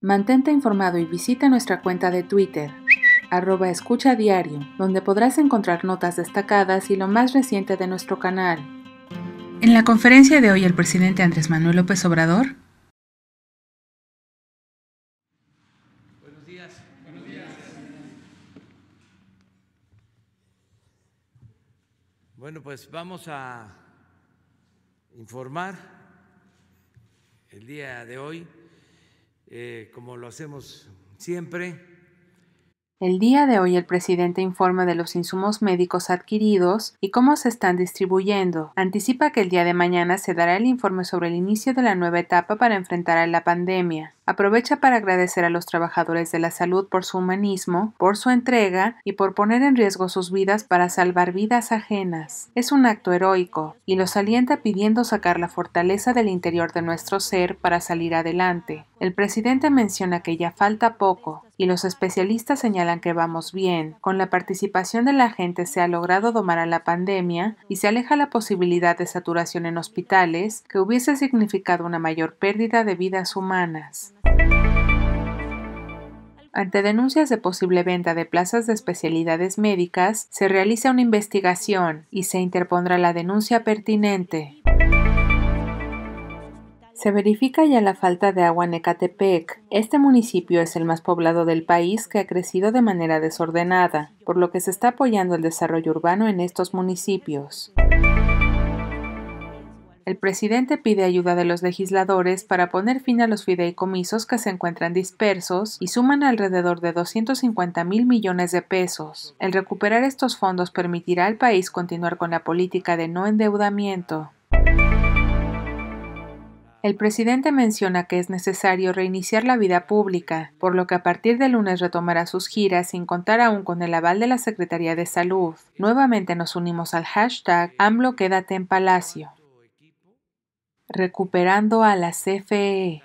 Mantente informado y visita nuestra cuenta de Twitter, arroba escucha diario, donde podrás encontrar notas destacadas y lo más reciente de nuestro canal. En la conferencia de hoy, el presidente Andrés Manuel López Obrador. Buenos días. Buenos días. Bueno, pues vamos a informar el día de hoy eh, como lo hacemos siempre. El día de hoy el presidente informa de los insumos médicos adquiridos y cómo se están distribuyendo. Anticipa que el día de mañana se dará el informe sobre el inicio de la nueva etapa para enfrentar a la pandemia. Aprovecha para agradecer a los trabajadores de la salud por su humanismo, por su entrega y por poner en riesgo sus vidas para salvar vidas ajenas. Es un acto heroico y los alienta pidiendo sacar la fortaleza del interior de nuestro ser para salir adelante. El presidente menciona que ya falta poco y los especialistas señalan que vamos bien. Con la participación de la gente se ha logrado domar a la pandemia y se aleja la posibilidad de saturación en hospitales que hubiese significado una mayor pérdida de vidas humanas. Ante denuncias de posible venta de plazas de especialidades médicas, se realiza una investigación y se interpondrá la denuncia pertinente. Se verifica ya la falta de agua en Ecatepec. Este municipio es el más poblado del país que ha crecido de manera desordenada, por lo que se está apoyando el desarrollo urbano en estos municipios. El presidente pide ayuda de los legisladores para poner fin a los fideicomisos que se encuentran dispersos y suman alrededor de 250 mil millones de pesos. El recuperar estos fondos permitirá al país continuar con la política de no endeudamiento. El presidente menciona que es necesario reiniciar la vida pública, por lo que a partir de lunes retomará sus giras sin contar aún con el aval de la Secretaría de Salud. Nuevamente nos unimos al hashtag AMLO Quédate en Palacio recuperando a la CFE.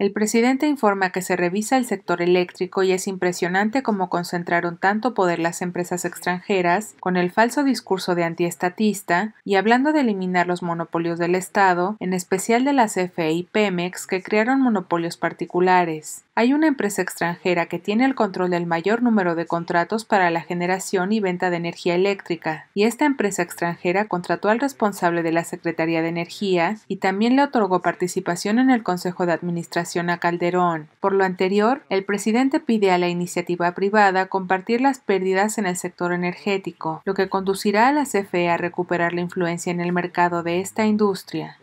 El presidente informa que se revisa el sector eléctrico y es impresionante cómo concentraron tanto poder las empresas extranjeras con el falso discurso de antiestatista y hablando de eliminar los monopolios del Estado, en especial de las CFE y Pemex, que crearon monopolios particulares. Hay una empresa extranjera que tiene el control del mayor número de contratos para la generación y venta de energía eléctrica, y esta empresa extranjera contrató al responsable de la Secretaría de Energía y también le otorgó participación en el Consejo de Administración a Calderón. Por lo anterior, el presidente pide a la iniciativa privada compartir las pérdidas en el sector energético, lo que conducirá a la CFE a recuperar la influencia en el mercado de esta industria.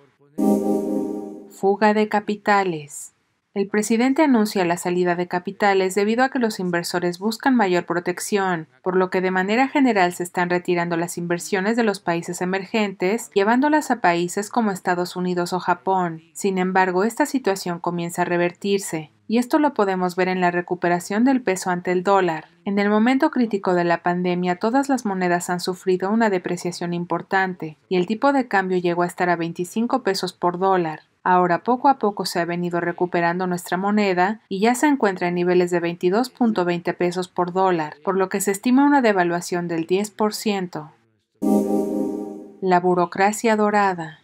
Fuga de capitales. El presidente anuncia la salida de capitales debido a que los inversores buscan mayor protección, por lo que de manera general se están retirando las inversiones de los países emergentes, llevándolas a países como Estados Unidos o Japón. Sin embargo, esta situación comienza a revertirse y esto lo podemos ver en la recuperación del peso ante el dólar. En el momento crítico de la pandemia todas las monedas han sufrido una depreciación importante y el tipo de cambio llegó a estar a 25 pesos por dólar. Ahora poco a poco se ha venido recuperando nuestra moneda y ya se encuentra en niveles de 22.20 pesos por dólar, por lo que se estima una devaluación del 10%. La burocracia dorada.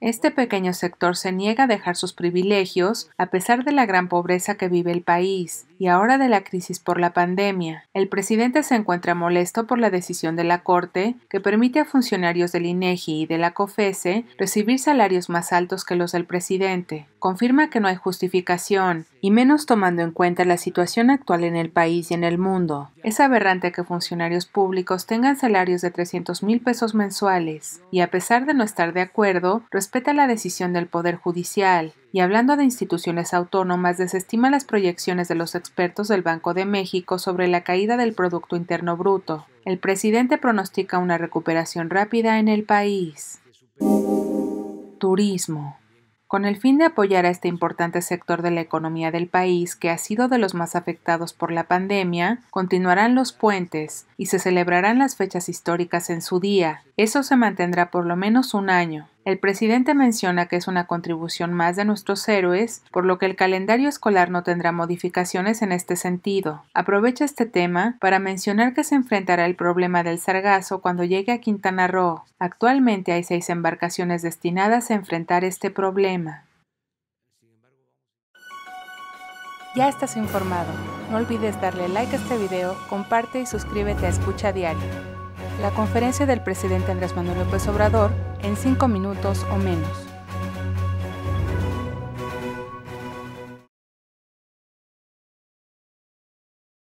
Este pequeño sector se niega a dejar sus privilegios a pesar de la gran pobreza que vive el país y ahora de la crisis por la pandemia. El presidente se encuentra molesto por la decisión de la Corte que permite a funcionarios del INEGI e y de la COFESE e recibir salarios más altos que los del presidente. Confirma que no hay justificación, y menos tomando en cuenta la situación actual en el país y en el mundo. Es aberrante que funcionarios públicos tengan salarios de 300 mil pesos mensuales, y a pesar de no estar de acuerdo, respeta la decisión del Poder Judicial, y hablando de instituciones autónomas, desestima las proyecciones de los expertos del Banco de México sobre la caída del Producto Interno Bruto. El presidente pronostica una recuperación rápida en el país. Turismo. Con el fin de apoyar a este importante sector de la economía del país, que ha sido de los más afectados por la pandemia, continuarán los puentes y se celebrarán las fechas históricas en su día. Eso se mantendrá por lo menos un año. El presidente menciona que es una contribución más de nuestros héroes, por lo que el calendario escolar no tendrá modificaciones en este sentido. Aprovecha este tema para mencionar que se enfrentará el problema del sargazo cuando llegue a Quintana Roo. Actualmente hay seis embarcaciones destinadas a enfrentar este problema. Ya estás informado. No olvides darle like a este video, comparte y suscríbete a Escucha Diario la conferencia del presidente Andrés Manuel López Obrador en cinco minutos o menos.